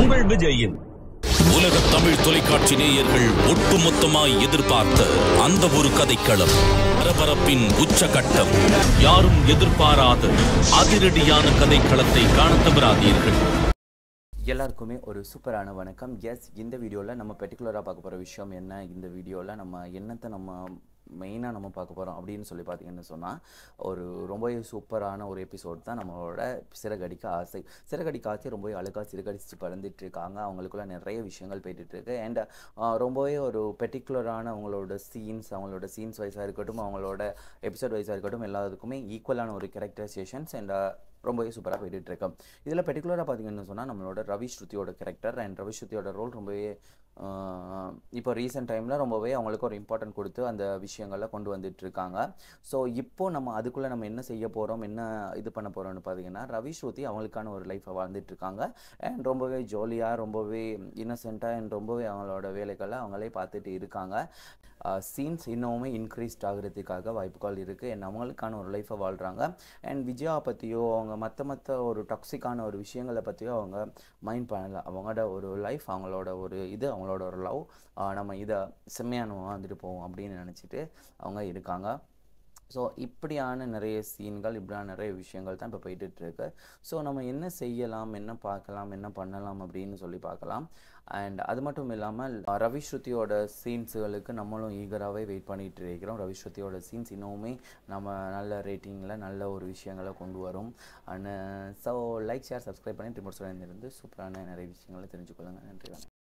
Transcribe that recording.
உங்கள் விஜயின் உலக தமிழ் தொலைக்காட்சி நேயர்கள் ஒட்டுமொத்தமாய் எதிர்பார்த்த அந்த ஒரு கதைக்களம் பரபரப்பின் உச்சகட்டம் யாரும் எதிர்பாராத அதிரடியான கதைக்களத்தை காண தவறாதீர்கள் எல்லாருக்குமே ஒரு சூப்பரான வணக்கம் எஸ் இந்த வீடியோவில் நம்ம பர்டிகுலராக பார்க்க போகிற விஷயம் என்ன இந்த வீடியோவில் நம்ம என்னத்தை நம்ம மெயினாக நம்ம பார்க்க போகிறோம் அப்படின்னு சொல்லி பார்த்தீங்கன்னு சொன்னால் ஒரு ரொம்ப சூப்பரான ஒரு எபிசோட் தான் நம்மளோட சிறகடிக்க ஆசை சிறகடிக்க ஆசை ரொம்பவே அழுக்காக சிறகடிச்சு பறந்துட்டு இருக்காங்க அவங்களுக்குள்ள நிறைய விஷயங்கள் போயிட்டுருக்கு அண்ட் ரொம்பவே ஒரு பெர்டிகுலரான அவங்களோட சீன்ஸ் அவங்களோட சீன்ஸ் வைஸாக இருக்கட்டும் அவங்களோட எபிசோட் வைஸாக இருக்கட்டும் எல்லாத்துக்குமே ஈக்குவலான ஒரு கேரக்டரைசேஷன்ஸ் அண்ட் ரொம்பவே சூப்பராக போயிட்டு இருக்கும் இதில் பெர்டிகுலராக பார்த்தீங்கன்னு சொன்னால் நம்மளோட ரவி ஸ்ருதியோட கேரக்டர் அண்ட் ரவி ஸ்ருதியோட ரோல் ரொம்பவே இப்போ ரீசெண்ட் டைமில் ரொம்பவே அவங்களுக்கு ஒரு இம்பார்ட்டன்ட் கொடுத்து அந்த விஷயங்களில் கொண்டு வந்துட்டு இருக்காங்க ஸோ இப்போது நம்ம அதுக்குள்ளே நம்ம என்ன செய்ய போகிறோம் என்ன இது பண்ண போகிறோம்னு பார்த்தீங்கன்னா ரவி ஸ்ருதி அவங்களுக்கான ஒரு லைஃப்பை வாழ்ந்துட்டு இருக்காங்க அண்ட் ரொம்பவே ஜாலியாக ரொம்பவே இன்னசென்ட்டாக அண்ட் ரொம்பவே அவங்களோட வேலைகளை அவங்களே பார்த்துட்டு இருக்காங்க சீன்ஸ் இன்னமுமே இன்க்ரீஸ்ட் ஆகிறதுக்காக வாய்ப்புகள் இருக்குது அண்ட் அவங்களுக்கான ஒரு லைஃப்பை வாழ்கிறாங்க அண்ட் விஜயா பற்றியோ அவங்க அவங்க மற்ற மற்ற ஒரு டாக்ஸிக்கான ஒரு விஷயங்களை பற்றியும் அவங்க மைண்ட் பண்ணலை அவங்களோட ஒரு லைஃப் அவங்களோட ஒரு இது அவங்களோட ஒரு லவ் நம்ம இதை செம்மையானவங்க வந்துட்டு போவோம் அப்படின்னு நினச்சிட்டு அவங்க இருக்காங்க ஸோ இப்படியான நிறைய சீன்கள் இப்படியான நிறைய விஷயங்கள் தான் இப்போ போயிட்டுருக்கு ஸோ நம்ம என்ன செய்யலாம் என்ன பார்க்கலாம் என்ன பண்ணலாம் அப்படின்னு சொல்லி பார்க்கலாம் அண்ட் அது மட்டும் இல்லாமல் ரவி ஸ்ருதியோட சீன்ஸுகளுக்கு நம்மளும் ஈகராகவே வெயிட் பண்ணிகிட்டு இருக்கிறோம் ரவி சீன்ஸ் இன்னுமே நம்ம நல்ல ரேட்டிங்கில் நல்ல ஒரு விஷயங்களை கொண்டு வரும் and so like share subscribe பண்ணி ரிமோட் இருந்து சூப்பரான நிறைய விஷயங்களை தெரிஞ்சுக்கொள்ளுங்க நன்றி